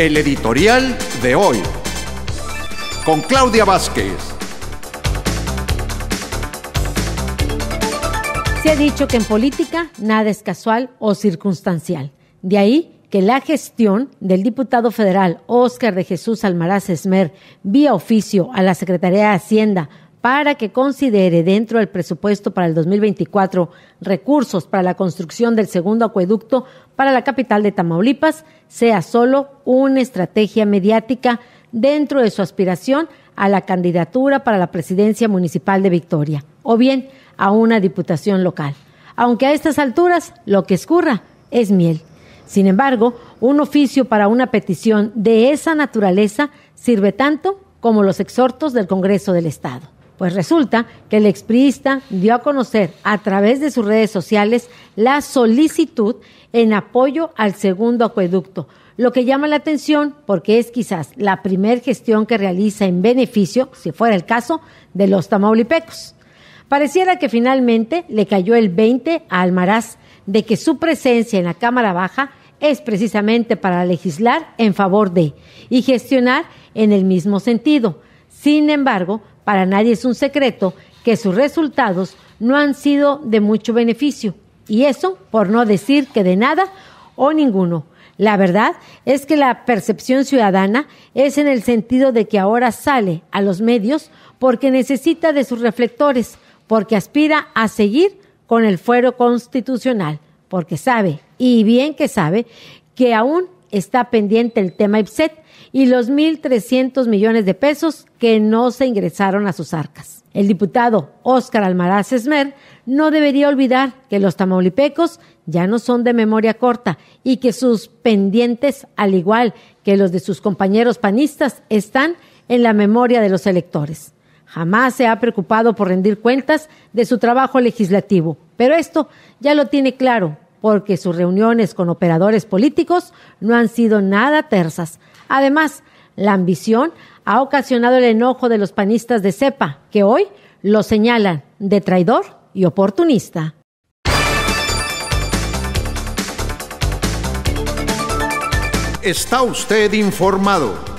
El editorial de hoy. Con Claudia Vázquez. Se ha dicho que en política nada es casual o circunstancial. De ahí que la gestión del diputado federal Óscar de Jesús Almaraz Esmer vía oficio a la Secretaría de Hacienda para que considere dentro del presupuesto para el 2024 recursos para la construcción del segundo acueducto para la capital de Tamaulipas sea solo una estrategia mediática dentro de su aspiración a la candidatura para la presidencia municipal de Victoria o bien a una diputación local. Aunque a estas alturas lo que escurra es miel. Sin embargo, un oficio para una petición de esa naturaleza sirve tanto como los exhortos del Congreso del Estado. Pues resulta que el expriista dio a conocer a través de sus redes sociales la solicitud en apoyo al segundo acueducto, lo que llama la atención porque es quizás la primer gestión que realiza en beneficio, si fuera el caso, de los tamaulipecos. Pareciera que finalmente le cayó el 20 a Almaraz de que su presencia en la Cámara Baja es precisamente para legislar en favor de y gestionar en el mismo sentido. Sin embargo, para nadie es un secreto que sus resultados no han sido de mucho beneficio. Y eso, por no decir que de nada o ninguno. La verdad es que la percepción ciudadana es en el sentido de que ahora sale a los medios porque necesita de sus reflectores, porque aspira a seguir con el fuero constitucional, porque sabe, y bien que sabe, que aún está pendiente el tema IPSET y los 1.300 millones de pesos que no se ingresaron a sus arcas. El diputado Óscar Almaraz Esmer no debería olvidar que los tamaulipecos ya no son de memoria corta y que sus pendientes, al igual que los de sus compañeros panistas, están en la memoria de los electores. Jamás se ha preocupado por rendir cuentas de su trabajo legislativo, pero esto ya lo tiene claro porque sus reuniones con operadores políticos no han sido nada tersas. Además, la ambición ha ocasionado el enojo de los panistas de cepa, que hoy lo señalan de traidor y oportunista. Está usted informado